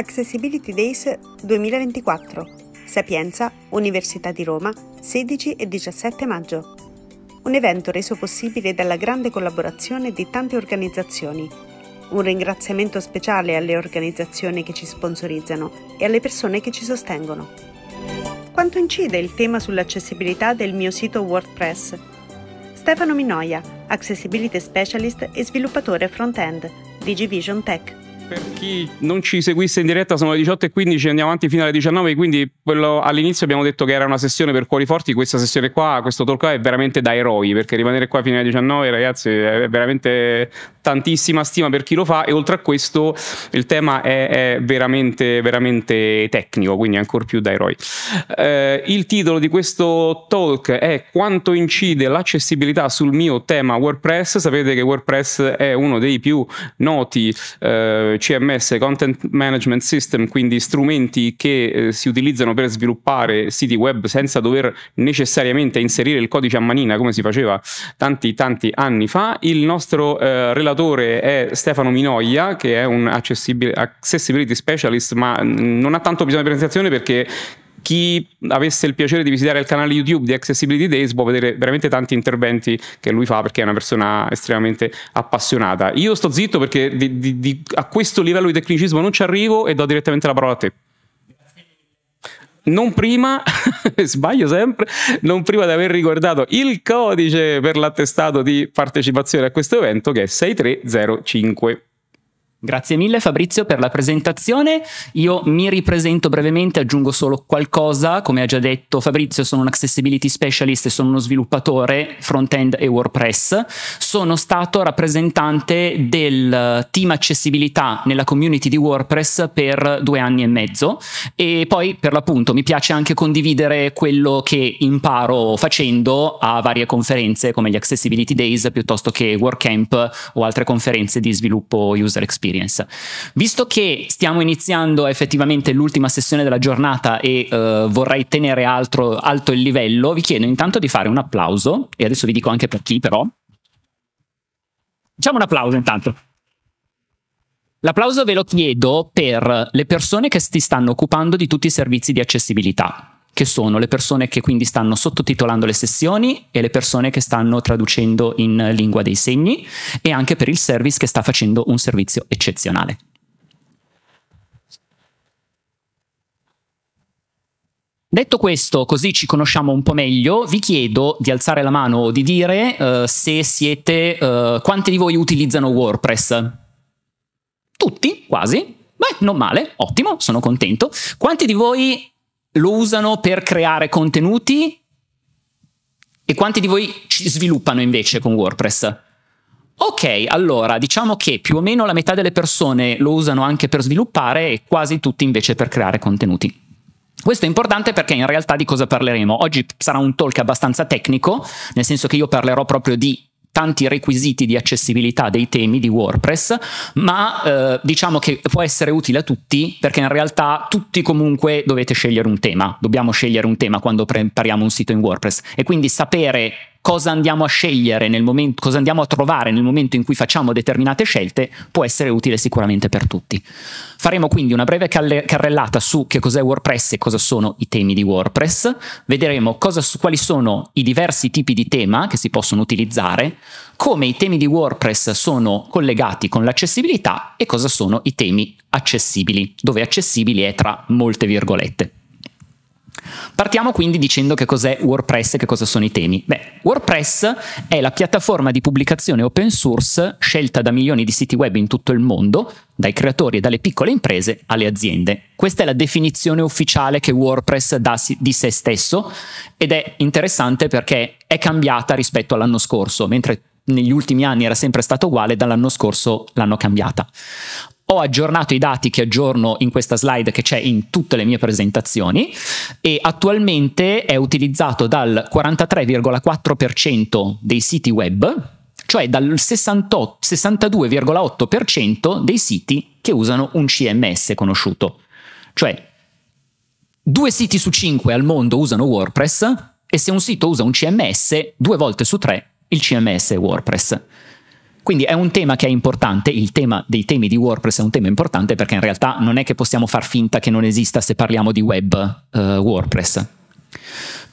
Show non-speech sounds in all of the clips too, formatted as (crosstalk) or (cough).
Accessibility Days 2024, Sapienza, Università di Roma, 16 e 17 maggio. Un evento reso possibile dalla grande collaborazione di tante organizzazioni. Un ringraziamento speciale alle organizzazioni che ci sponsorizzano e alle persone che ci sostengono. Quanto incide il tema sull'accessibilità del mio sito WordPress? Stefano Minoia, Accessibility Specialist e sviluppatore front-end, di DigiVision Tech per chi non ci seguisse in diretta sono le 18.15 andiamo avanti fino alle 19 quindi all'inizio abbiamo detto che era una sessione per cuori forti questa sessione qua questo talk qua è veramente da eroi perché rimanere qua fino alle 19 ragazzi è veramente tantissima stima per chi lo fa e oltre a questo il tema è, è veramente, veramente tecnico, quindi ancora più da eroi. Eh, il titolo di questo talk è Quanto incide l'accessibilità sul mio tema WordPress? Sapete che WordPress è uno dei più noti eh, CMS, Content Management System, quindi strumenti che eh, si utilizzano per sviluppare siti web senza dover necessariamente inserire il codice a manina come si faceva tanti tanti anni fa. Il nostro eh, relatore relatore è Stefano Minoglia, che è un accessibility specialist, ma non ha tanto bisogno di presentazione perché chi avesse il piacere di visitare il canale YouTube di Accessibility Days può vedere veramente tanti interventi che lui fa perché è una persona estremamente appassionata. Io sto zitto perché di, di, di, a questo livello di tecnicismo non ci arrivo e do direttamente la parola a te non prima, (laughs) sbaglio sempre, non prima di aver ricordato il codice per l'attestato di partecipazione a questo evento che è 6305. Grazie mille Fabrizio per la presentazione. Io mi ripresento brevemente, aggiungo solo qualcosa. Come ha già detto Fabrizio, sono un accessibility specialist e sono uno sviluppatore front-end e WordPress. Sono stato rappresentante del team accessibilità nella community di WordPress per due anni e mezzo e poi per l'appunto mi piace anche condividere quello che imparo facendo a varie conferenze come gli Accessibility Days piuttosto che WordCamp o altre conferenze di sviluppo user experience experience. Visto che stiamo iniziando effettivamente l'ultima sessione della giornata e uh, vorrei tenere altro, alto il livello, vi chiedo intanto di fare un applauso e adesso vi dico anche per chi però. Facciamo un applauso intanto. L'applauso ve lo chiedo per le persone che si stanno occupando di tutti i servizi di accessibilità che sono le persone che quindi stanno sottotitolando le sessioni e le persone che stanno traducendo in lingua dei segni e anche per il service che sta facendo un servizio eccezionale. Detto questo, così ci conosciamo un po' meglio, vi chiedo di alzare la mano o di dire uh, se siete... Uh, quanti di voi utilizzano WordPress? Tutti, quasi. Beh, non male, ottimo, sono contento. Quanti di voi lo usano per creare contenuti e quanti di voi ci sviluppano invece con WordPress? Ok, allora diciamo che più o meno la metà delle persone lo usano anche per sviluppare e quasi tutti invece per creare contenuti. Questo è importante perché in realtà di cosa parleremo? Oggi sarà un talk abbastanza tecnico, nel senso che io parlerò proprio di tanti requisiti di accessibilità dei temi di WordPress, ma eh, diciamo che può essere utile a tutti perché in realtà tutti comunque dovete scegliere un tema, dobbiamo scegliere un tema quando prepariamo un sito in WordPress e quindi sapere cosa andiamo a scegliere nel momento, cosa andiamo a trovare nel momento in cui facciamo determinate scelte, può essere utile sicuramente per tutti. Faremo quindi una breve carrellata su che cos'è WordPress e cosa sono i temi di WordPress, vedremo cosa, quali sono i diversi tipi di tema che si possono utilizzare, come i temi di WordPress sono collegati con l'accessibilità e cosa sono i temi accessibili, dove accessibili è tra molte virgolette. Partiamo quindi dicendo che cos'è WordPress e che cosa sono i temi. Beh, WordPress è la piattaforma di pubblicazione open source scelta da milioni di siti web in tutto il mondo, dai creatori e dalle piccole imprese alle aziende. Questa è la definizione ufficiale che WordPress dà di se stesso ed è interessante perché è cambiata rispetto all'anno scorso, mentre negli ultimi anni era sempre stata uguale, dall'anno scorso l'hanno cambiata. Ho aggiornato i dati che aggiorno in questa slide che c'è in tutte le mie presentazioni e attualmente è utilizzato dal 43,4% dei siti web, cioè dal 68, 62,8% dei siti che usano un CMS conosciuto. Cioè, due siti su cinque al mondo usano WordPress e se un sito usa un CMS, due volte su tre il CMS WordPress. Quindi è un tema che è importante, il tema dei temi di WordPress è un tema importante perché in realtà non è che possiamo far finta che non esista se parliamo di web uh, WordPress.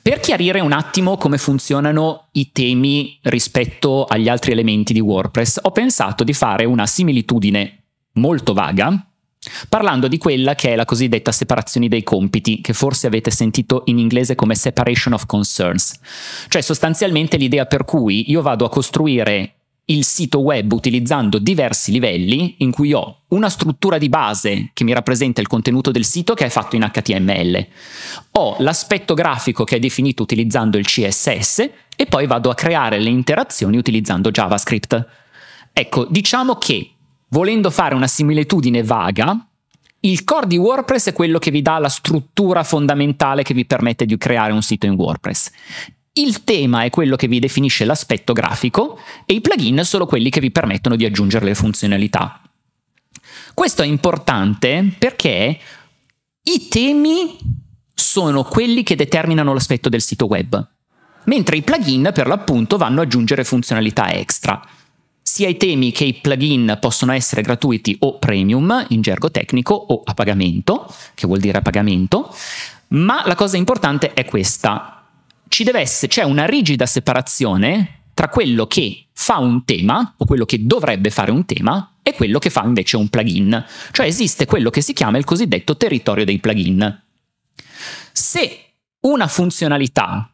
Per chiarire un attimo come funzionano i temi rispetto agli altri elementi di WordPress, ho pensato di fare una similitudine molto vaga parlando di quella che è la cosiddetta separazione dei compiti, che forse avete sentito in inglese come separation of concerns, cioè sostanzialmente l'idea per cui io vado a costruire il sito web utilizzando diversi livelli in cui ho una struttura di base che mi rappresenta il contenuto del sito che è fatto in HTML, ho l'aspetto grafico che è definito utilizzando il CSS e poi vado a creare le interazioni utilizzando JavaScript. Ecco, diciamo che Volendo fare una similitudine vaga, il core di WordPress è quello che vi dà la struttura fondamentale che vi permette di creare un sito in WordPress. Il tema è quello che vi definisce l'aspetto grafico e i plugin sono quelli che vi permettono di aggiungere le funzionalità. Questo è importante perché i temi sono quelli che determinano l'aspetto del sito web, mentre i plugin per l'appunto vanno ad aggiungere funzionalità extra sia i temi che i plugin possono essere gratuiti o premium, in gergo tecnico, o a pagamento, che vuol dire a pagamento, ma la cosa importante è questa. Essere, c'è una rigida separazione tra quello che fa un tema, o quello che dovrebbe fare un tema, e quello che fa invece un plugin. Cioè esiste quello che si chiama il cosiddetto territorio dei plugin. Se una funzionalità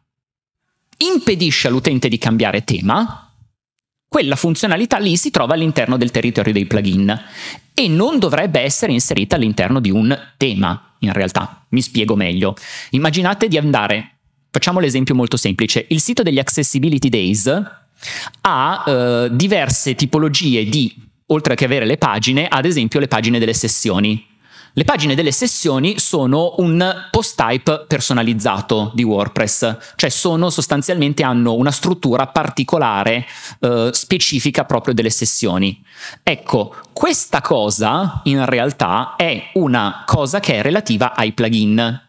impedisce all'utente di cambiare tema, quella funzionalità lì si trova all'interno del territorio dei plugin e non dovrebbe essere inserita all'interno di un tema, in realtà. Mi spiego meglio. Immaginate di andare, facciamo l'esempio molto semplice, il sito degli Accessibility Days ha eh, diverse tipologie di, oltre che avere le pagine, ad esempio le pagine delle sessioni le pagine delle sessioni sono un post type personalizzato di WordPress, cioè sono sostanzialmente hanno una struttura particolare eh, specifica proprio delle sessioni. Ecco, questa cosa in realtà è una cosa che è relativa ai plugin.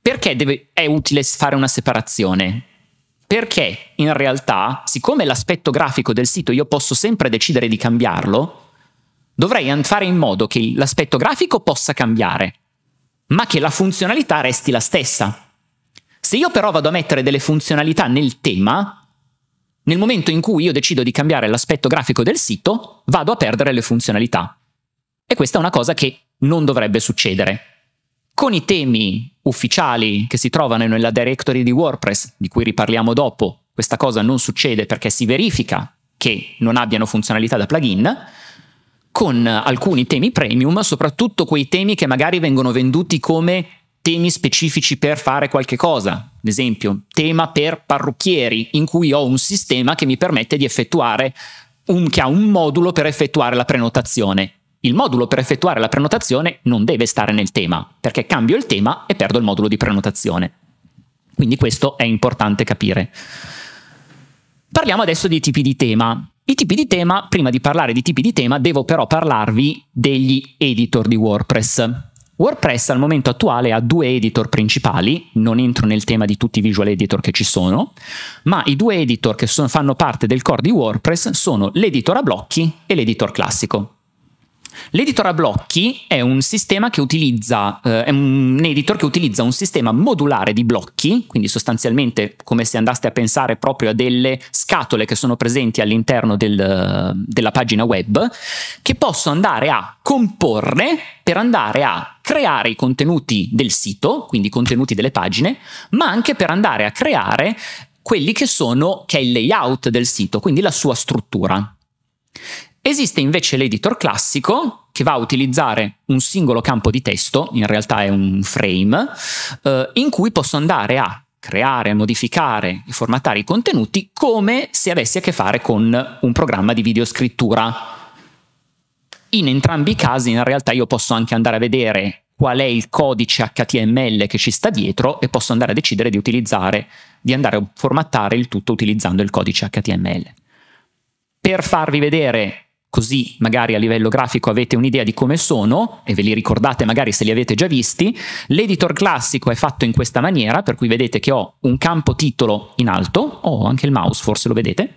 Perché deve, è utile fare una separazione? Perché in realtà, siccome l'aspetto grafico del sito io posso sempre decidere di cambiarlo, Dovrei fare in modo che l'aspetto grafico possa cambiare, ma che la funzionalità resti la stessa. Se io però vado a mettere delle funzionalità nel tema, nel momento in cui io decido di cambiare l'aspetto grafico del sito, vado a perdere le funzionalità. E questa è una cosa che non dovrebbe succedere. Con i temi ufficiali che si trovano nella directory di WordPress, di cui riparliamo dopo, questa cosa non succede perché si verifica che non abbiano funzionalità da plugin, con alcuni temi premium, soprattutto quei temi che magari vengono venduti come temi specifici per fare qualche cosa, ad esempio tema per parrucchieri, in cui ho un sistema che mi permette di effettuare un, che ha un modulo per effettuare la prenotazione. Il modulo per effettuare la prenotazione non deve stare nel tema, perché cambio il tema e perdo il modulo di prenotazione. Quindi questo è importante capire. Parliamo adesso di tipi di tema. I tipi di tema, prima di parlare di tipi di tema, devo però parlarvi degli editor di WordPress. WordPress al momento attuale ha due editor principali, non entro nel tema di tutti i visual editor che ci sono, ma i due editor che sono, fanno parte del core di WordPress sono l'editor a blocchi e l'editor classico. L'editor a blocchi è un, utilizza, eh, è un editor che utilizza un sistema modulare di blocchi, quindi sostanzialmente come se andaste a pensare proprio a delle scatole che sono presenti all'interno del, della pagina web, che posso andare a comporre per andare a creare i contenuti del sito, quindi i contenuti delle pagine, ma anche per andare a creare quelli che sono che è il layout del sito, quindi la sua struttura. Esiste invece l'editor classico che va a utilizzare un singolo campo di testo, in realtà è un frame, eh, in cui posso andare a creare, modificare e formattare i contenuti come se avessi a che fare con un programma di videoscrittura. In entrambi i casi in realtà io posso anche andare a vedere qual è il codice HTML che ci sta dietro e posso andare a decidere di utilizzare, di andare a formattare il tutto utilizzando il codice HTML. Per farvi vedere così magari a livello grafico avete un'idea di come sono e ve li ricordate magari se li avete già visti. L'editor classico è fatto in questa maniera, per cui vedete che ho un campo titolo in alto, ho oh, anche il mouse forse lo vedete.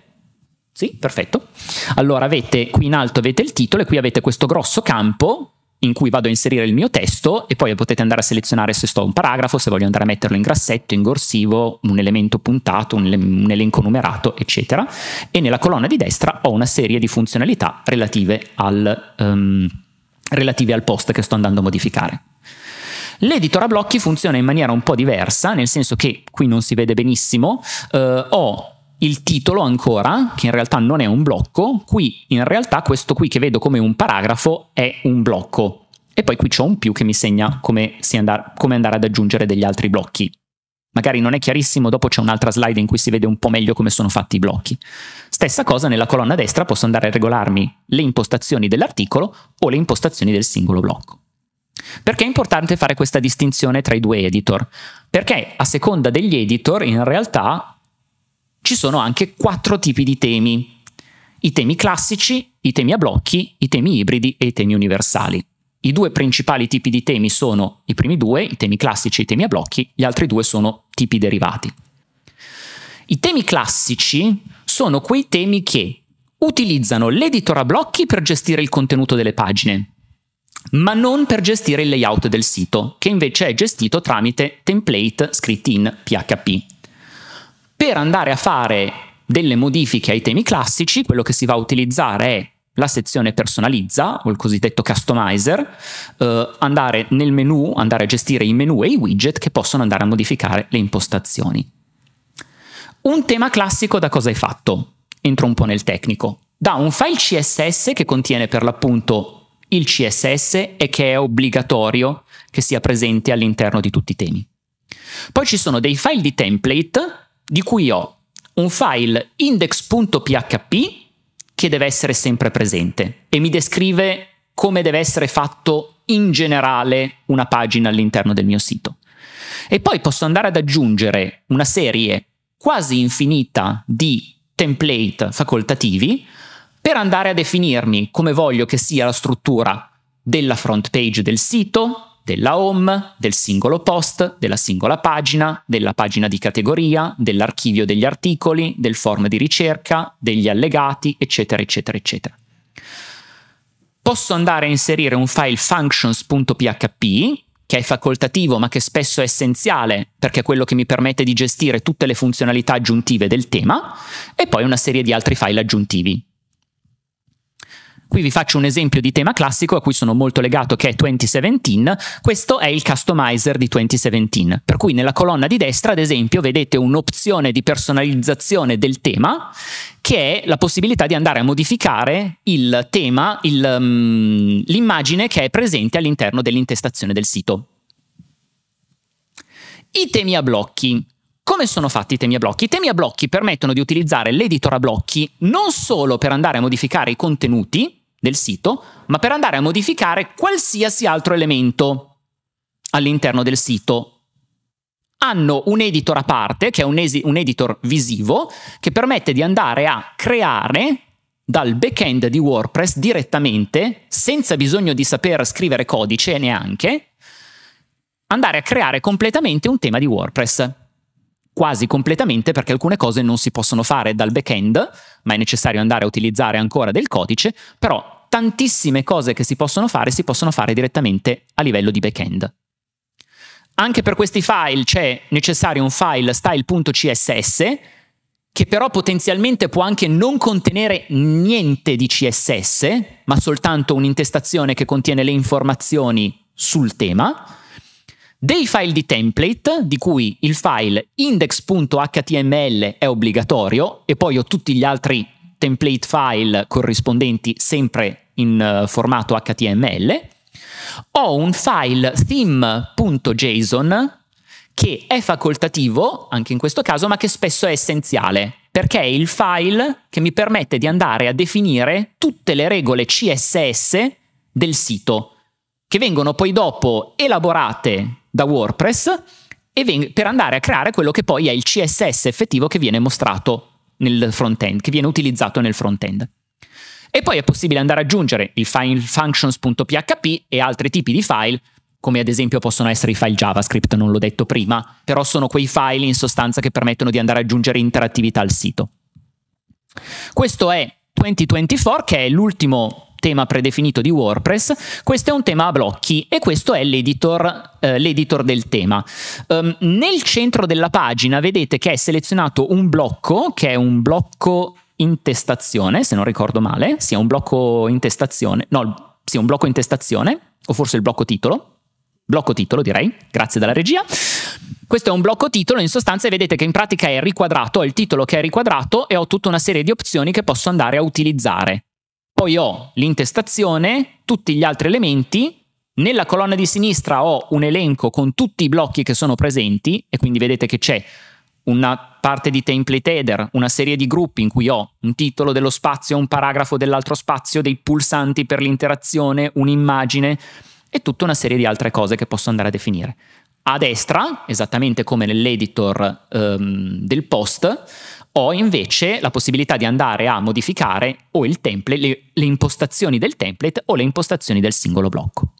Sì, perfetto. Allora avete qui in alto avete il titolo e qui avete questo grosso campo in cui vado a inserire il mio testo e poi potete andare a selezionare se sto un paragrafo, se voglio andare a metterlo in grassetto, in corsivo, un elemento puntato, un, elenco numerato, eccetera. E nella colonna di destra ho una serie di funzionalità relative al, um, relative al post che sto andando a modificare. L'editor a blocchi funziona in maniera un po' diversa, nel senso che qui non si vede benissimo, eh, ho il titolo ancora, che in realtà non è un blocco, qui in realtà questo qui che vedo come un paragrafo è un blocco. E poi qui c'è un più che mi segna come, andar- come andare ad aggiungere degli altri blocchi. Magari non è chiarissimo, dopo c'è un'altra slide in cui si vede un po' meglio come sono fatti i blocchi. Stessa cosa nella colonna destra posso andare a regolarmi le impostazioni dell'articolo o le impostazioni del singolo blocco. Perché è importante fare questa distinzione tra i due editor? Perché a seconda degli editor in realtà ci sono anche quattro tipi di temi. I temi classici, i temi a blocchi, i temi ibridi e i temi universali. I due principali tipi di temi sono i primi due, i temi classici e i temi a blocchi, gli altri due sono tipi derivati. I temi classici sono quei temi che utilizzano l'editor a blocchi per gestire il contenuto delle pagine, ma non per gestire il layout del sito, che invece è gestito tramite template scritti in PHP. Per andare a fare delle modifiche ai temi classici, quello che si va a utilizzare è la sezione personalizza o il cosiddetto customizer, eh, andare nel menu, andare a gestire i menu e i widget che possono andare a modificare le impostazioni. Un tema classico da cosa hai fatto? Entro un po' nel tecnico. Da un file CSS che contiene per l'appunto il CSS e che è obbligatorio che sia presente all'interno di tutti i temi. Poi ci sono dei file di template di cui ho un file index.php che deve essere sempre presente e mi descrive come deve essere fatto in generale una pagina all'interno del mio sito. E poi posso andare ad aggiungere una serie quasi infinita di template facoltativi per andare a definirmi come voglio che sia la struttura della front page del sito, della home, del singolo post, della singola pagina, della pagina di categoria, dell'archivio degli articoli, del form di ricerca, degli allegati, eccetera, eccetera, eccetera. Posso andare a inserire un file functions.php, che è facoltativo ma che spesso è essenziale perché è quello che mi permette di gestire tutte le funzionalità aggiuntive del tema, e poi una serie di altri file aggiuntivi, Qui vi faccio un esempio di tema classico a cui sono molto legato che è 2017, questo è il customizer di 2017, per cui nella colonna di destra ad esempio vedete un'opzione di personalizzazione del tema che è la possibilità di andare a modificare il tema, il, um, l'immagine che è presente all'interno dell'intestazione del sito. I temi a blocchi. Come sono fatti i temi a blocchi? I temi a blocchi permettono di utilizzare l'editor a blocchi non solo per andare a modificare i contenuti, del sito, ma per andare a modificare qualsiasi altro elemento all'interno del sito. Hanno un editor a parte, che è un, esi- un editor visivo, che permette di andare a creare dal backend di WordPress direttamente, senza bisogno di saper scrivere codice neanche, andare a creare completamente un tema di WordPress. Quasi completamente perché alcune cose non si possono fare dal backend, ma è necessario andare a utilizzare ancora del codice, però tantissime cose che si possono fare si possono fare direttamente a livello di backend. Anche per questi file c'è necessario un file style.css che però potenzialmente può anche non contenere niente di CSS, ma soltanto un'intestazione che contiene le informazioni sul tema, dei file di template, di cui il file index.html è obbligatorio e poi ho tutti gli altri template file corrispondenti sempre in uh, formato HTML, ho un file theme.json che è facoltativo, anche in questo caso, ma che spesso è essenziale, perché è il file che mi permette di andare a definire tutte le regole CSS del sito, che vengono poi dopo elaborate da WordPress veng- per andare a creare quello che poi è il CSS effettivo che viene mostrato nel front-end, che viene utilizzato nel front-end. E poi è possibile andare ad aggiungere il file functions.php e altri tipi di file, come ad esempio possono essere i file JavaScript, non l'ho detto prima, però sono quei file in sostanza che permettono di andare ad aggiungere interattività al sito. Questo è 2024, che è l'ultimo tema predefinito di WordPress, questo è un tema a blocchi e questo è l'editor, eh, l'editor del tema. Um, nel centro della pagina vedete che è selezionato un blocco, che è un blocco intestazione, se non ricordo male, sia un blocco intestazione, no, sia un blocco intestazione, o forse il blocco titolo, blocco titolo direi, grazie dalla regia. Questo è un blocco titolo, in sostanza vedete che in pratica è riquadrato, ho il titolo che è riquadrato e ho tutta una serie di opzioni che posso andare a utilizzare poi ho l'intestazione, tutti gli altri elementi, nella colonna di sinistra ho un elenco con tutti i blocchi che sono presenti e quindi vedete che c'è una parte di template header, una serie di gruppi in cui ho un titolo dello spazio, un paragrafo dell'altro spazio, dei pulsanti per l'interazione, un'immagine e tutta una serie di altre cose che posso andare a definire. A destra, esattamente come nell'editor ehm, del post, ho invece la possibilità di andare a modificare o il template, le, le impostazioni del template o le impostazioni del singolo blocco.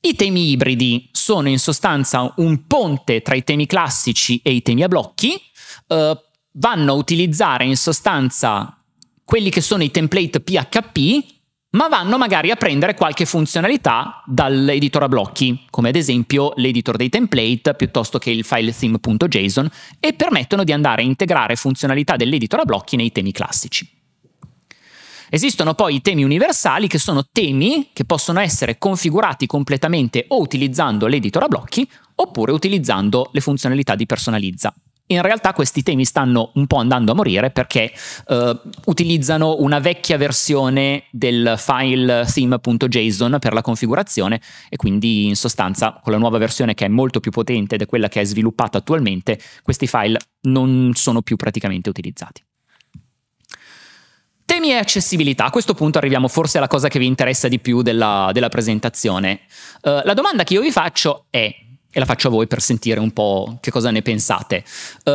I temi ibridi sono in sostanza un ponte tra i temi classici e i temi a blocchi, eh, vanno a utilizzare in sostanza quelli che sono i template PHP ma vanno magari a prendere qualche funzionalità dall'editor a blocchi, come ad esempio l'editor dei template piuttosto che il file theme.json, e permettono di andare a integrare funzionalità dell'editor a blocchi nei temi classici. Esistono poi i temi universali, che sono temi che possono essere configurati completamente o utilizzando l'editor a blocchi, oppure utilizzando le funzionalità di personalizza. In realtà questi temi stanno un po' andando a morire perché eh, utilizzano una vecchia versione del file theme.json per la configurazione e quindi in sostanza con la nuova versione che è molto più potente ed è quella che è sviluppata attualmente, questi file non sono più praticamente utilizzati. Temi e accessibilità. A questo punto arriviamo forse alla cosa che vi interessa di più della, della presentazione. Uh, la domanda che io vi faccio è e la faccio a voi per sentire un po' che cosa ne pensate. Uh,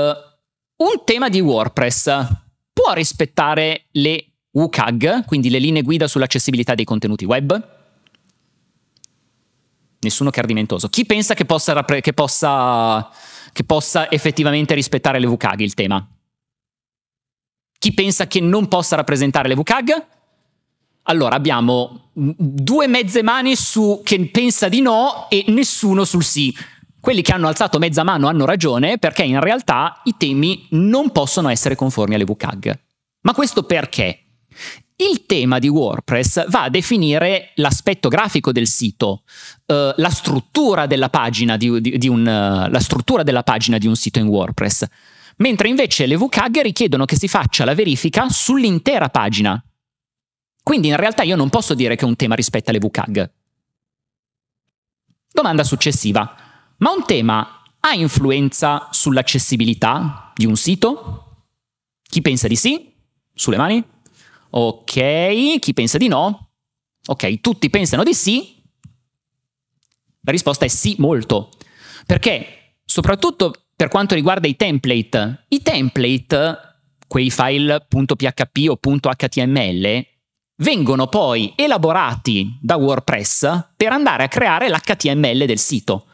un tema di WordPress può rispettare le WCAG, quindi le linee guida sull'accessibilità dei contenuti web? Nessuno che è ardimentoso. Chi pensa che possa, che possa, che possa effettivamente rispettare le WCAG il tema? Chi pensa che non possa rappresentare le WCAG? Allora abbiamo due mezze mani su che pensa di no e nessuno sul sì. Quelli che hanno alzato mezza mano hanno ragione perché in realtà i temi non possono essere conformi alle WCAG. Ma questo perché? Il tema di WordPress va a definire l'aspetto grafico del sito, eh, la, struttura di, di, di un, eh, la, struttura della pagina di un sito in WordPress, mentre invece le WCAG richiedono che si faccia la verifica sull'intera pagina, quindi in realtà io non posso dire che un tema rispetta le WCAG. Domanda successiva. Ma un tema ha influenza sull'accessibilità di un sito? Chi pensa di sì? Sulle mani? Ok, chi pensa di no? Ok, tutti pensano di sì. La risposta è sì, molto. Perché, soprattutto per quanto riguarda i template, i template, quei file.php o .html, vengono poi elaborati da WordPress per andare a creare l'HTML del sito.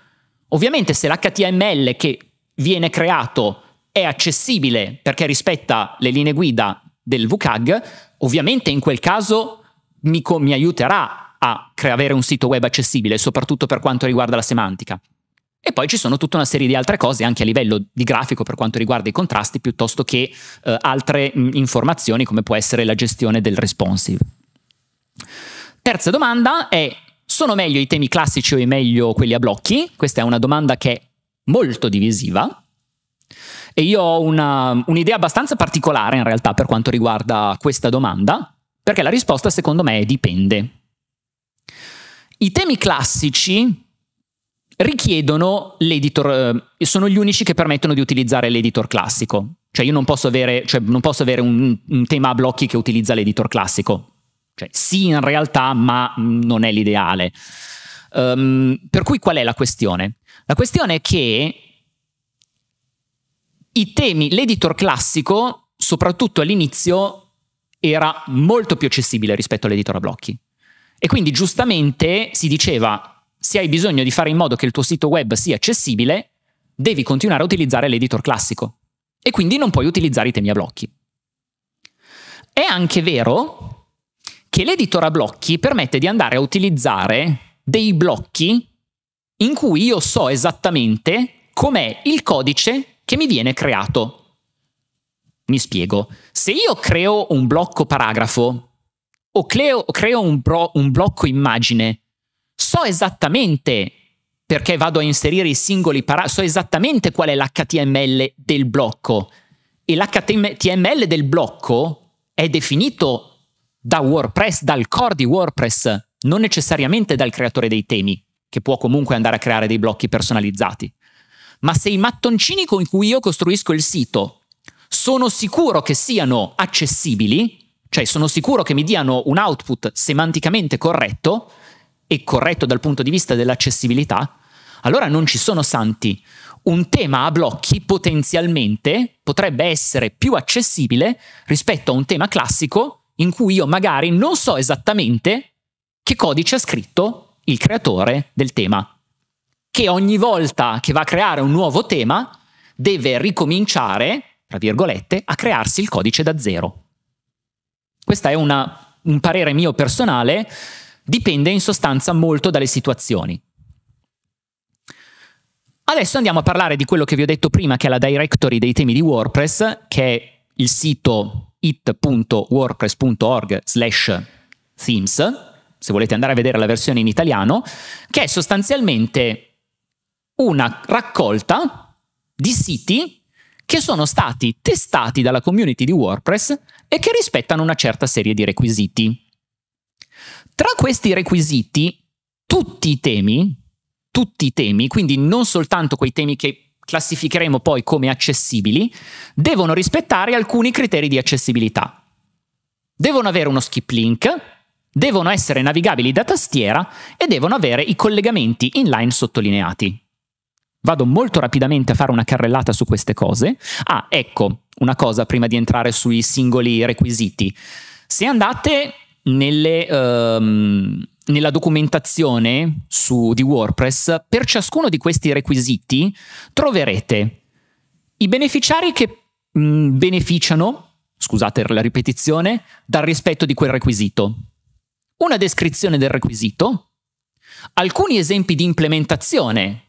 Ovviamente se l'HTML che viene creato è accessibile perché rispetta le linee guida del WCAG, ovviamente in quel caso mi, co- mi aiuterà a cre- avere un sito web accessibile, soprattutto per quanto riguarda la semantica. E poi ci sono tutta una serie di altre cose anche a livello di grafico per quanto riguarda i contrasti, piuttosto che eh, altre mh, mm, informazioni come può essere la gestione del responsive. Terza domanda è sono meglio i temi classici o è meglio quelli a blocchi? Questa è una domanda che è molto divisiva e io ho una, un'idea abbastanza particolare in realtà per quanto riguarda questa domanda, perché la risposta secondo me dipende. I temi classici richiedono l'editor, eh, sono gli unici che permettono di utilizzare l'editor classico. Cioè io non posso avere, cioè non posso avere un, un, tema a blocchi che utilizza l'editor classico. Cioè, sì in realtà, ma mm, non è l'ideale. Um, per cui qual è la questione? La questione è che i temi, l'editor classico, soprattutto all'inizio, era molto più accessibile rispetto all'editor a blocchi. E quindi giustamente si diceva se hai bisogno di fare in modo che il tuo sito web sia accessibile, devi continuare a utilizzare l'editor classico e quindi non puoi utilizzare i temi a blocchi. È anche vero che l'editor a blocchi permette di andare a utilizzare dei blocchi in cui io so esattamente com'è il codice che mi viene creato. Mi spiego, se io creo un blocco paragrafo o creo, creo un, bro, un blocco immagine so esattamente perché vado a inserire i singoli paragrafi, so esattamente qual è l'HTML del blocco. E l'HTML del blocco è definito da WordPress, dal core di WordPress, non necessariamente dal creatore dei temi, che può comunque andare a creare dei blocchi personalizzati. Ma se i mattoncini con cui io costruisco il sito sono sicuro che siano accessibili, cioè sono sicuro che mi diano un output semanticamente corretto, e corretto dal punto di vista dell'accessibilità, allora non ci sono santi. Un tema a blocchi potenzialmente potrebbe essere più accessibile rispetto a un tema classico in cui io magari non so esattamente che codice ha scritto il creatore del tema, che ogni volta che va a creare un nuovo tema deve ricominciare, tra virgolette, a crearsi il codice da zero. Questo è una, un parere mio personale Dipende in sostanza molto dalle situazioni. Adesso andiamo a parlare di quello che vi ho detto prima, che è la directory dei temi di WordPress, che è il sito it.wordpress.org slash themes, se volete andare a vedere la versione in italiano, che è sostanzialmente una raccolta di siti che sono stati testati dalla community di WordPress e che rispettano una certa serie di requisiti. Tra questi requisiti, tutti i temi, tutti i temi, quindi non soltanto quei temi che classificheremo poi come accessibili, devono rispettare alcuni criteri di accessibilità. Devono avere uno skip link, devono essere navigabili da tastiera e devono avere i collegamenti inline sottolineati. Vado molto rapidamente a fare una carrellata su queste cose. Ah, ecco, una cosa prima di entrare sui singoli requisiti. Se andate nelle, um, nella documentazione su, di WordPress, per ciascuno di questi requisiti troverete i beneficiari che mh, mm, beneficiano, scusate la ripetizione, dal rispetto di quel requisito, una descrizione del requisito, alcuni esempi di implementazione,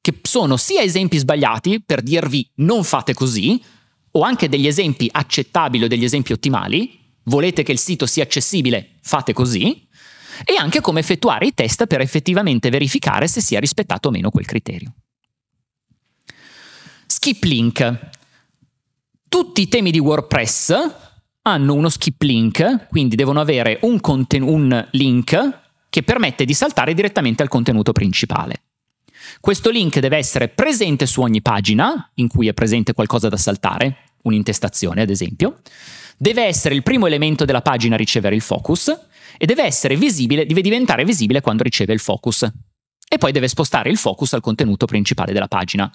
che sono sia esempi sbagliati per dirvi non fate così, o anche degli esempi accettabili o degli esempi ottimali, volete che il sito sia accessibile, fate così, e anche come effettuare i test per effettivamente verificare se sia rispettato o meno quel criterio. Skip link. Tutti i temi di WordPress hanno uno skip link, quindi devono avere un, conten- un link che permette di saltare direttamente al contenuto principale. Questo link deve essere presente su ogni pagina in cui è presente qualcosa da saltare, un'intestazione ad esempio, deve essere il primo elemento della pagina a ricevere il focus e deve, visibile, deve diventare visibile quando riceve il focus. E poi deve spostare il focus al contenuto principale della pagina.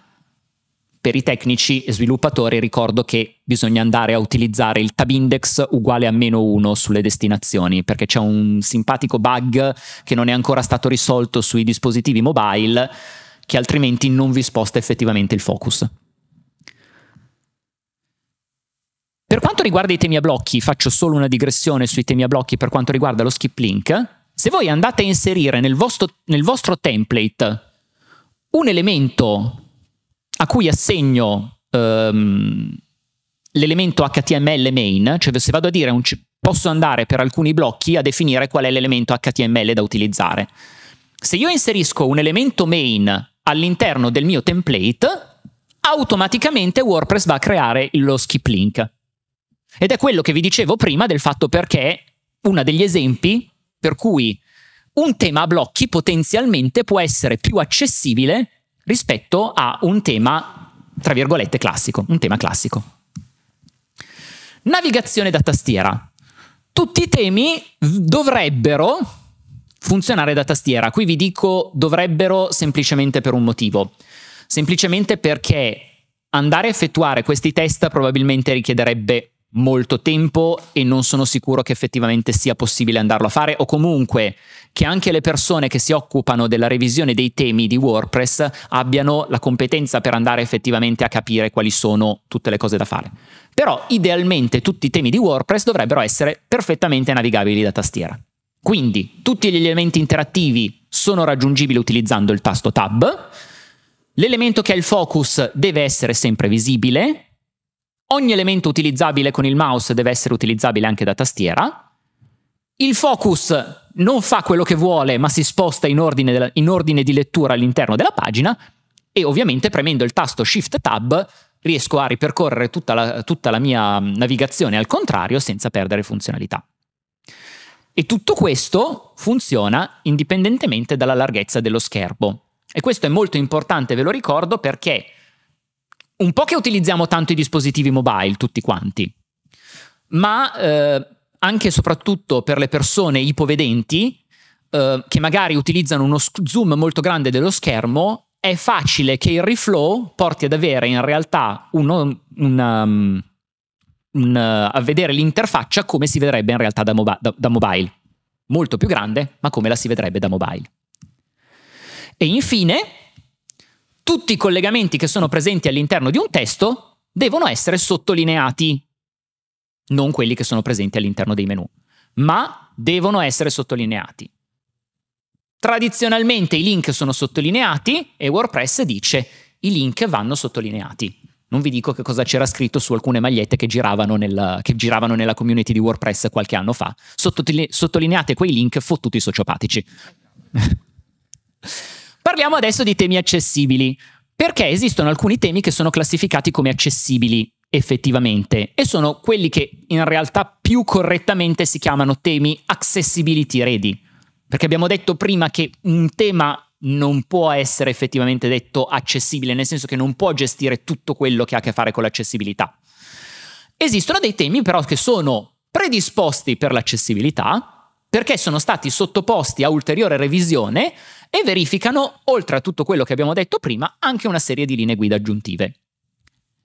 Per i tecnici e sviluppatori ricordo che bisogna andare a utilizzare il tab index uguale a meno 1 sulle destinazioni, perché c'è un simpatico bug che non è ancora stato risolto sui dispositivi mobile, che altrimenti non vi sposta effettivamente il focus. Per quanto riguarda i temi a blocchi, faccio solo una digressione sui temi a blocchi per quanto riguarda lo skip link. Se voi andate a inserire nel vostro, nel vostro template un elemento a cui assegno um, l'elemento HTML main, cioè se vado a dire un, posso andare per alcuni blocchi a definire qual è l'elemento HTML da utilizzare. Se io inserisco un elemento main all'interno del mio template, automaticamente WordPress va a creare lo skip link. Ed è quello che vi dicevo prima del fatto perché uno degli esempi per cui un tema a blocchi potenzialmente può essere più accessibile rispetto a un tema, tra virgolette, classico, un tema classico. Navigazione da tastiera. Tutti i temi dovrebbero funzionare da tastiera. Qui vi dico dovrebbero semplicemente per un motivo. Semplicemente perché andare a effettuare questi test probabilmente richiederebbe molto tempo e non sono sicuro che effettivamente sia possibile andarlo a fare o comunque che anche le persone che si occupano della revisione dei temi di WordPress abbiano la competenza per andare effettivamente a capire quali sono tutte le cose da fare. Però idealmente tutti i temi di WordPress dovrebbero essere perfettamente navigabili da tastiera. Quindi tutti gli elementi interattivi sono raggiungibili utilizzando il tasto tab. L'elemento che ha il focus deve essere sempre visibile, Ogni elemento utilizzabile con il mouse deve essere utilizzabile anche da tastiera. Il focus non fa quello che vuole, ma si sposta in ordine, della, in ordine di lettura all'interno della pagina. E ovviamente premendo il tasto Shift Tab riesco a ripercorrere tutta la, tutta la mia mm, navigazione al contrario senza perdere funzionalità. E tutto questo funziona indipendentemente dalla larghezza dello schermo. E questo è molto importante, ve lo ricordo, perché un po' che utilizziamo tanto i dispositivi mobile tutti quanti, ma eh, anche e soprattutto per le persone ipovedenti eh, che magari utilizzano uno zoom molto grande dello schermo, è facile che il reflow porti ad avere in realtà uno, una, um, un, uh, a vedere l'interfaccia come si vedrebbe in realtà da, mobi- da, da mobile. Molto più grande, ma come la si vedrebbe da mobile. E infine, tutti i collegamenti che sono presenti all'interno di un testo devono essere sottolineati, non quelli che sono presenti all'interno dei menu, ma devono essere sottolineati. Tradizionalmente i link sono sottolineati e WordPress dice i link vanno sottolineati. Non vi dico che cosa c'era scritto su alcune magliette che giravano, nel, che giravano nella community di WordPress qualche anno fa. Sottotile, sottolineate quei link fottuti sociopatici. (laughs) Parliamo adesso di temi accessibili, perché esistono alcuni temi che sono classificati come accessibili effettivamente e sono quelli che in realtà più correttamente si chiamano temi accessibility ready, perché abbiamo detto prima che un tema non può essere effettivamente detto accessibile, nel senso che non può gestire tutto quello che ha a che fare con l'accessibilità. Esistono dei temi però che sono predisposti per l'accessibilità, perché sono stati sottoposti a ulteriore revisione e verificano, oltre a tutto quello che abbiamo detto prima, anche una serie di linee guida aggiuntive.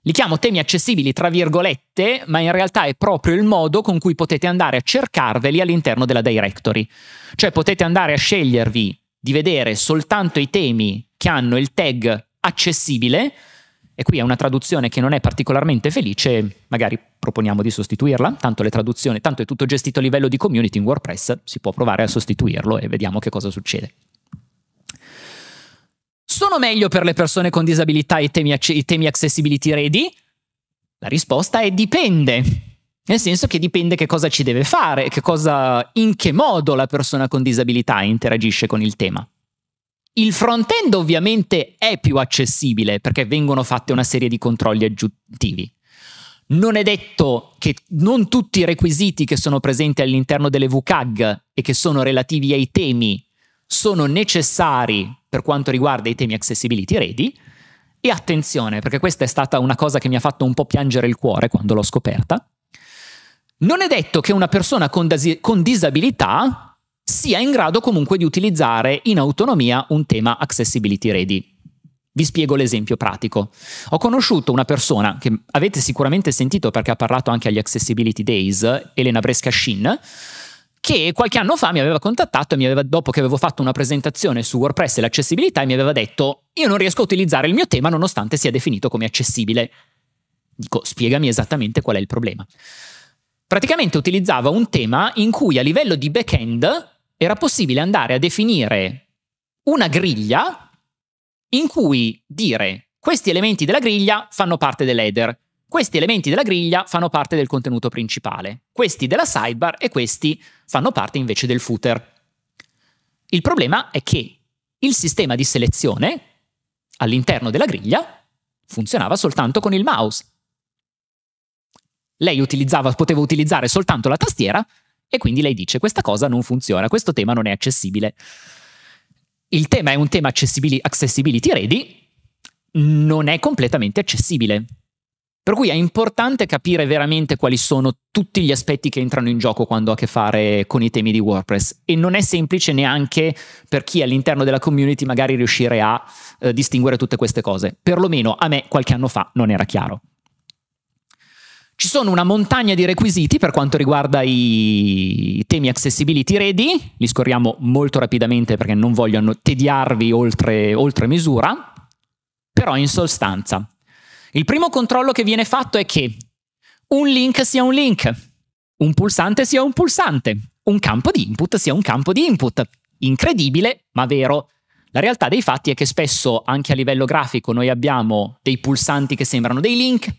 Li chiamo temi accessibili tra virgolette, ma in realtà è proprio il modo con cui potete andare a cercarveli all'interno della directory. Cioè potete andare a scegliervi di vedere soltanto i temi che hanno il tag accessibile, e qui è una traduzione che non è particolarmente felice, magari proponiamo di sostituirla, tanto le tanto è tutto gestito a livello di community in WordPress, si può provare a sostituirlo e vediamo che cosa succede. Sono meglio per le persone con disabilità i temi, i temi accessibility ready? La risposta è dipende. Nel senso che dipende che cosa ci deve fare, che cosa, in che modo la persona con disabilità interagisce con il tema. Il front-end ovviamente è più accessibile perché vengono fatte una serie di controlli aggiuntivi. Non è detto che non tutti i requisiti che sono presenti all'interno delle VCAG e che sono relativi ai temi sono necessari per quanto riguarda i temi accessibility ready. E attenzione, perché questa è stata una cosa che mi ha fatto un po' piangere il cuore quando l'ho scoperta. Non è detto che una persona con, dasi- con disabilità sia in grado comunque di utilizzare in autonomia un tema accessibility ready. Vi spiego l'esempio pratico. Ho conosciuto una persona che avete sicuramente sentito perché ha parlato anche agli Accessibility Days, Elena Brescascin, che qualche anno fa mi aveva contattato e mi aveva, dopo che avevo fatto una presentazione su WordPress e l'accessibilità mi aveva detto io non riesco a utilizzare il mio tema nonostante sia definito come accessibile. Dico, spiegami esattamente qual è il problema. Praticamente utilizzava un tema in cui a livello di backend era possibile andare a definire una griglia in cui dire questi elementi della griglia fanno parte dell'header, questi elementi della griglia fanno parte del contenuto principale, questi della sidebar e questi fanno parte invece del footer. Il problema è che il sistema di selezione all'interno della griglia funzionava soltanto con il mouse. Lei utilizzava, poteva utilizzare soltanto la tastiera e quindi lei dice questa cosa non funziona, questo tema non è accessibile. Il tema è un tema accessibility ready, non è completamente accessibile. Per cui è importante capire veramente quali sono tutti gli aspetti che entrano in gioco quando ha a che fare con i temi di WordPress e non è semplice neanche per chi all'interno della community magari riuscire a eh, distinguere tutte queste cose. Perlomeno a me qualche anno fa non era chiaro. Ci sono una montagna di requisiti per quanto riguarda i temi accessibility ready, li scorriamo molto rapidamente perché non voglio tediarvi oltre, oltre misura, però in sostanza il primo controllo che viene fatto è che un link sia un link, un pulsante sia un pulsante, un campo di input sia un campo di input. Incredibile, ma vero. La realtà dei fatti è che spesso, anche a livello grafico, noi abbiamo dei pulsanti che sembrano dei link,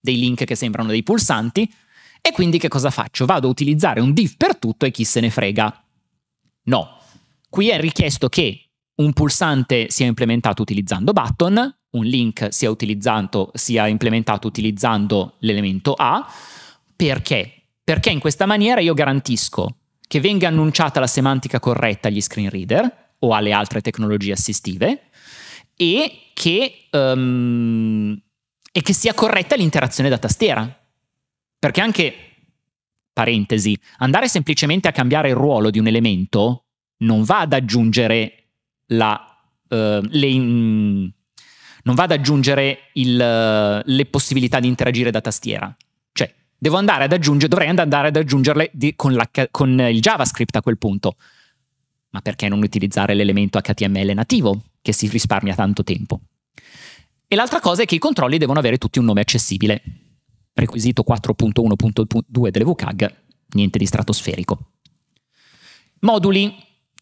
dei link che sembrano dei pulsanti, e quindi che cosa faccio? Vado a utilizzare un div per tutto e chi se ne frega. No. Qui è richiesto che un pulsante sia implementato utilizzando button, un link sia, utilizzato, sia implementato utilizzando l'elemento A. Perché? Perché in questa maniera io garantisco che venga annunciata la semantica corretta agli screen reader o alle altre tecnologie assistive e che, um, e che sia corretta l'interazione da tastiera. Perché anche, parentesi, andare semplicemente a cambiare il ruolo di un elemento non va ad aggiungere la, uh, le, in, non vado ad aggiungere il, le possibilità di interagire da tastiera. Cioè, devo andare ad aggiungere, dovrei andare ad aggiungerle di, con, la, con il JavaScript a quel punto. Ma perché non utilizzare l'elemento HTML nativo, che si risparmia tanto tempo? E l'altra cosa è che i controlli devono avere tutti un nome accessibile. Requisito 4.1.2 delle WCAG, niente di stratosferico. Moduli,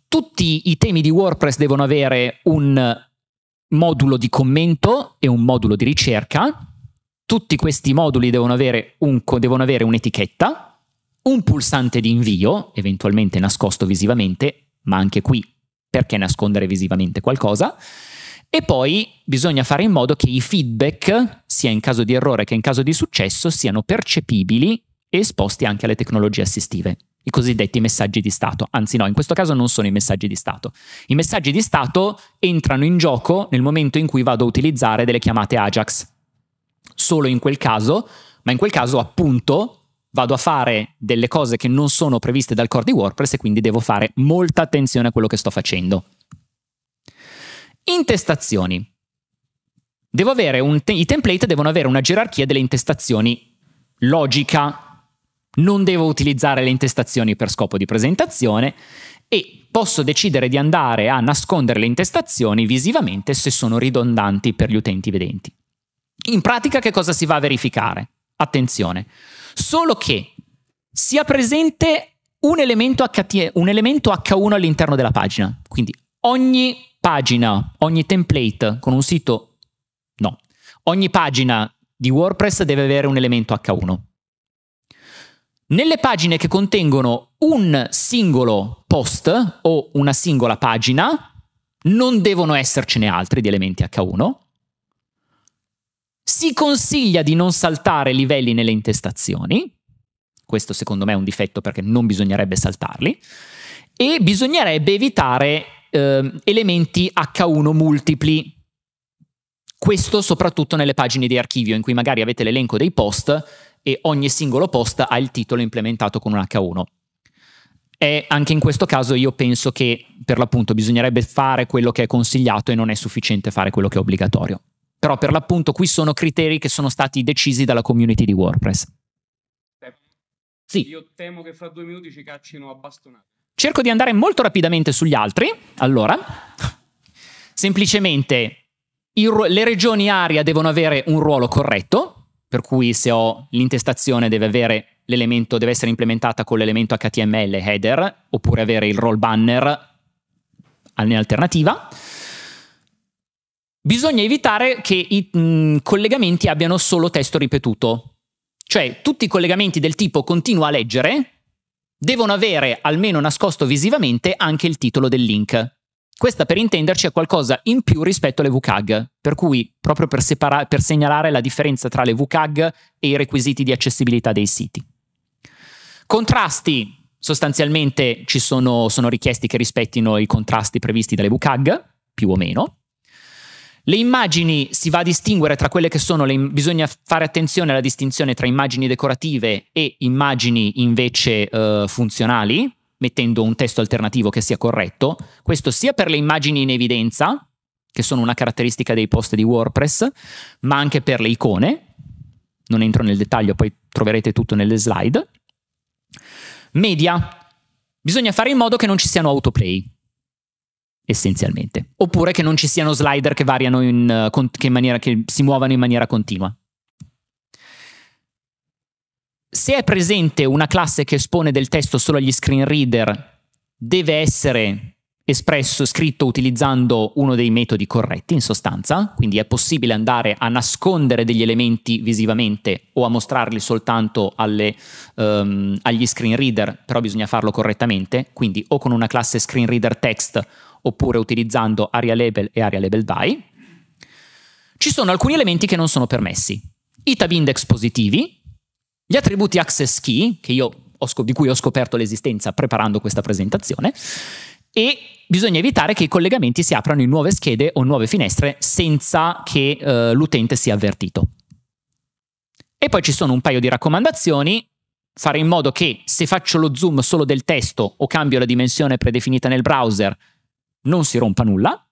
tutti i temi di WordPress devono avere un modulo di commento e un modulo di ricerca. Tutti questi moduli devono avere, un, devono avere un'etichetta, un pulsante di invio, eventualmente nascosto visivamente, ma anche qui perché nascondere visivamente qualcosa. E poi bisogna fare in modo che i feedback, sia in caso di errore che in caso di successo, siano percepibili e esposti anche alle tecnologie assistive i cosiddetti messaggi di Stato. Anzi no, in questo caso non sono i messaggi di Stato. I messaggi di Stato entrano in gioco nel momento in cui vado a utilizzare delle chiamate Ajax. Solo in quel caso, ma in quel caso appunto vado a fare delle cose che non sono previste dal core di WordPress e quindi devo fare molta attenzione a quello che sto facendo. Intestazioni. Te- I template devono avere una gerarchia delle intestazioni logica, non devo utilizzare le intestazioni per scopo di presentazione e posso decidere di andare a nascondere le intestazioni visivamente se sono ridondanti per gli utenti vedenti. In pratica che cosa si va a verificare? Attenzione, solo che sia presente un elemento, HT, un elemento H1 all'interno della pagina, quindi ogni pagina, ogni template con un sito, no, ogni pagina di WordPress deve avere un elemento H1. Nelle pagine che contengono un singolo post o una singola pagina, non devono essercene altri di elementi H1. Si consiglia di non saltare livelli nelle intestazioni, questo secondo me è un difetto perché non bisognerebbe saltarli, e bisognerebbe evitare eh, elementi H1 multipli. Questo soprattutto nelle pagine di archivio in cui magari avete l'elenco dei post e ogni singolo post ha il titolo implementato con un H1. E anche in questo caso io penso che per l'appunto bisognerebbe fare quello che è consigliato e non è sufficiente fare quello che è obbligatorio. Però per l'appunto qui sono criteri che sono stati decisi dalla community di WordPress. Sì. Io temo che fra due minuti ci caccino a bastonate. Cerco di andare molto rapidamente sugli altri. Allora, semplicemente il, le regioni aria devono avere un ruolo corretto, per cui se ho l'intestazione deve avere l'elemento, deve essere implementata con l'elemento HTML header, oppure avere il roll banner in alternativa. Bisogna evitare che i mh, collegamenti abbiano solo testo ripetuto, cioè tutti i collegamenti del tipo continua a leggere devono avere almeno nascosto visivamente anche il titolo del link. Questa per intenderci è qualcosa in più rispetto alle VCAG, per cui proprio per, separa- per segnalare la differenza tra le VCAG e i requisiti di accessibilità dei siti. Contrasti, sostanzialmente ci sono, sono richiesti che rispettino i contrasti previsti dalle VCAG, più o meno, le immagini si va a distinguere tra quelle che sono, le, bisogna fare attenzione alla distinzione tra immagini decorative e immagini invece eh, funzionali, mettendo un testo alternativo che sia corretto, questo sia per le immagini in evidenza, che sono una caratteristica dei post di WordPress, ma anche per le icone. Non entro nel dettaglio, poi troverete tutto nelle slide. Media. Bisogna fare in modo che non ci siano autoplay, essenzialmente, oppure che non ci siano slider che, in, eh, che, maniera, che si muovano in maniera continua se è presente una classe che espone del testo solo agli screen reader, deve essere espresso, scritto utilizzando uno dei metodi corretti in sostanza, quindi è possibile andare a nascondere degli elementi visivamente o a mostrarli soltanto alle, um, agli screen reader, però bisogna farlo correttamente, quindi o con una classe screen reader text oppure utilizzando aria label e aria label by. Ci sono alcuni elementi che non sono permessi. I tab index positivi, gli attributi access key, ho, di cui ho scoperto l'esistenza preparando questa presentazione, e bisogna evitare che i collegamenti si aprano in nuove schede o nuove finestre senza che eh, l'utente sia avvertito. E poi ci sono un paio di raccomandazioni, fare in modo che se faccio lo zoom solo del testo o cambio la dimensione predefinita nel browser non si rompa nulla,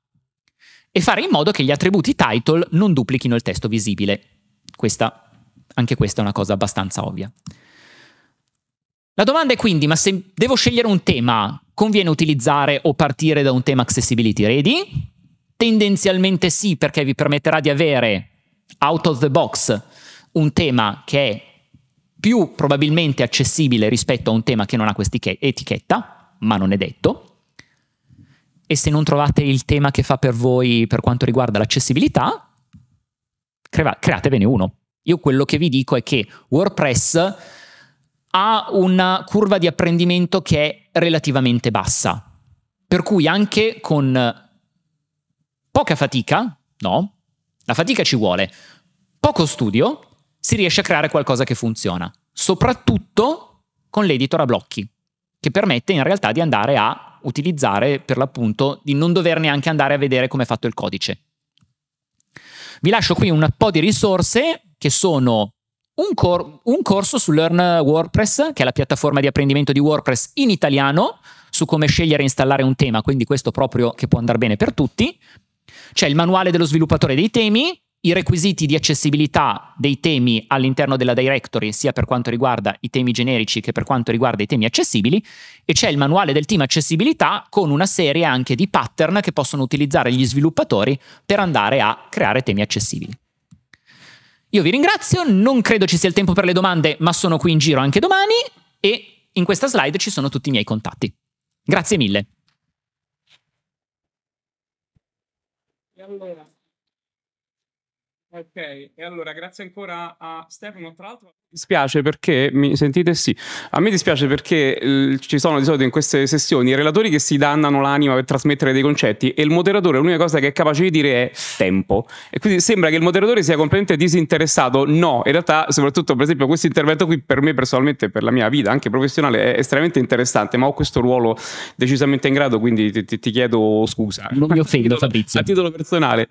e fare in modo che gli attributi title non duplichino il testo visibile. Questa anche questa è una cosa abbastanza ovvia. La domanda è quindi, ma se devo scegliere un tema, conviene utilizzare o partire da un tema accessibility ready? Tendenzialmente sì, perché vi permetterà di avere out of the box un tema che è più probabilmente accessibile rispetto a un tema che non ha questa etichetta, ma non è detto. E se non trovate il tema che fa per voi per quanto riguarda l'accessibilità, createvene uno. Io quello che vi dico è che WordPress ha una curva di apprendimento che è relativamente bassa, per cui anche con poca fatica, no, la fatica ci vuole, poco studio, si riesce a creare qualcosa che funziona, soprattutto con l'editor a blocchi, che permette in realtà di andare a utilizzare per l'appunto, di non dover neanche andare a vedere come è fatto il codice. Vi lascio qui un po' di risorse, che sono un, cor- un corso su Learn WordPress, che è la piattaforma di apprendimento di WordPress in italiano, su come scegliere e installare un tema, quindi questo proprio che può andare bene per tutti. C'è il manuale dello sviluppatore dei temi, i requisiti di accessibilità dei temi all'interno della directory, sia per quanto riguarda i temi generici che per quanto riguarda i temi accessibili, e c'è il manuale del team accessibilità con una serie anche di pattern che possono utilizzare gli sviluppatori per andare a creare temi accessibili. Io vi ringrazio, non credo ci sia il tempo per le domande, ma sono qui in giro anche domani e in questa slide ci sono tutti i miei contatti. Grazie mille. E allora, ok, e allora grazie ancora a Stefano, tra l'altro dispiace perché mi sentite sì a me dispiace perché eh, ci sono di solito in queste sessioni i relatori che si dannano l'anima per trasmettere dei concetti e il moderatore l'unica cosa che è capace di dire è tempo e quindi sembra che il moderatore sia completamente disinteressato no in realtà soprattutto per esempio questo intervento qui per me personalmente per la mia vita anche professionale è estremamente interessante ma ho questo ruolo decisamente in grado quindi ti, ti, ti chiedo scusa non mi (laughs) offendo Fabrizio a titolo personale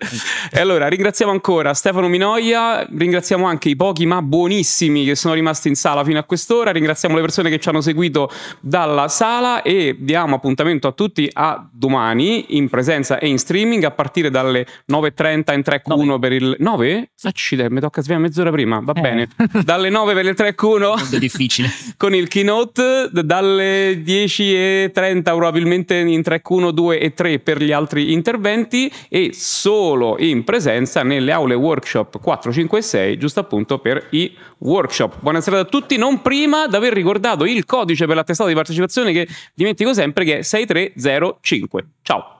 e allora ringraziamo ancora Stefano Minoia ringraziamo anche i pochi ma buonissimi che che sono rimasti in sala fino a quest'ora. Ringraziamo le persone che ci hanno seguito dalla sala e diamo appuntamento a tutti a domani in presenza e in streaming a partire dalle 9.30 in 3Q1 per il 9? Accidenti, mi tocca svegliare mezz'ora prima. Va eh. bene. (laughs) Dalle 9 per il 3Q1. È difficile. (laughs) Con il keynote dalle 10.30 probabilmente in 3Q1, 2 e 3 per gli altri interventi e solo in presenza nelle aule workshop 4, 5 e 6, giusto appunto per i workshop workshop. Buonasera a tutti, non prima di aver ricordato il codice per l'attestato di partecipazione che dimentico sempre che è 6305. Ciao.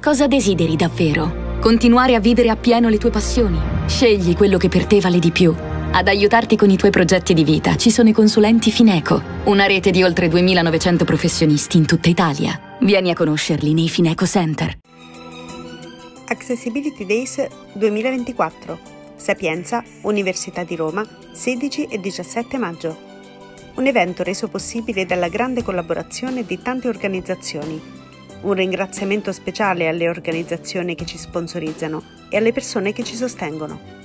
Cosa desideri davvero? Continuare a vivere appieno le tue passioni? Scegli quello che per te vale di più. Ad aiutarti con i tuoi progetti di vita ci sono i consulenti Fineco, una rete di oltre 2900 professionisti in tutta Italia. Vieni a conoscerli nei Fineco Center. Accessibility Days 2024, Sapienza, Università di Roma, 16 e 17 maggio. Un evento reso possibile dalla grande collaborazione di tante organizzazioni. Un ringraziamento speciale alle organizzazioni che ci sponsorizzano e alle persone che ci sostengono.